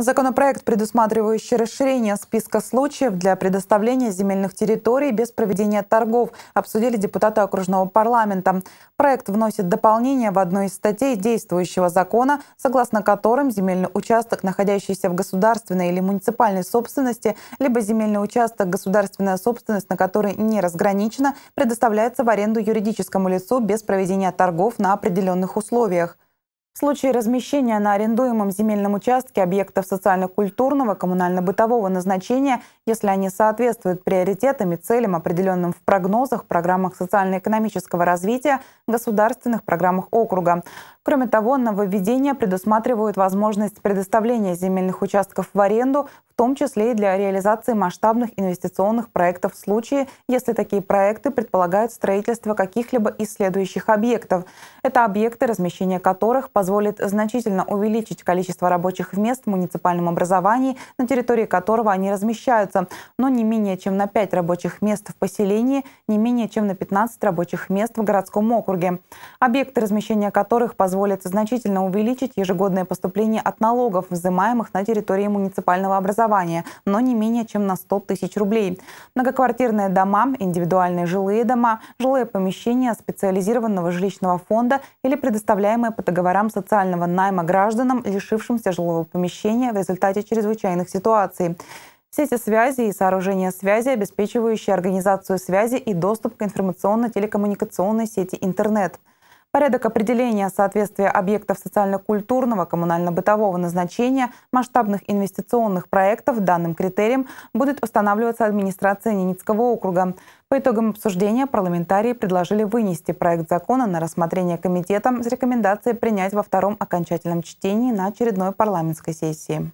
Законопроект, предусматривающий расширение списка случаев для предоставления земельных территорий без проведения торгов, обсудили депутаты окружного парламента. Проект вносит дополнение в одну из статей действующего закона, согласно которым земельный участок, находящийся в государственной или муниципальной собственности, либо земельный участок, государственная собственность, на который не разграничена, предоставляется в аренду юридическому лицу без проведения торгов на определенных условиях. В случае размещения на арендуемом земельном участке объектов социально-культурного, коммунально-бытового назначения, если они соответствуют приоритетам и целям, определенным в прогнозах, программах социально-экономического развития, государственных программах округа. Кроме того, нововведения предусматривают возможность предоставления земельных участков в аренду том числе и для реализации масштабных инвестиционных проектов в случае, если такие проекты предполагают строительство каких-либо из следующих объектов. Это объекты, размещение которых позволит значительно увеличить количество рабочих мест в муниципальном образовании, на территории которого они размещаются, но не менее чем на 5 рабочих мест в поселении, не менее чем на 15 рабочих мест в городском округе. Объекты, размещение которых позволит значительно увеличить ежегодное поступление от налогов, взимаемых на территории муниципального образования образования, но не менее чем на 100 тысяч рублей. Многоквартирные дома, индивидуальные жилые дома, жилые помещения специализированного жилищного фонда или предоставляемые по договорам социального найма гражданам, лишившимся жилого помещения в результате чрезвычайных ситуаций сети связи и сооружения связи, обеспечивающие организацию связи и доступ к информационно-телекоммуникационной сети интернет – Порядок определения соответствия объектов социально-культурного, коммунально-бытового назначения, масштабных инвестиционных проектов данным критериям будет устанавливаться администрация Ниницкого округа. По итогам обсуждения парламентарии предложили вынести проект закона на рассмотрение комитетом с рекомендацией принять во втором окончательном чтении на очередной парламентской сессии.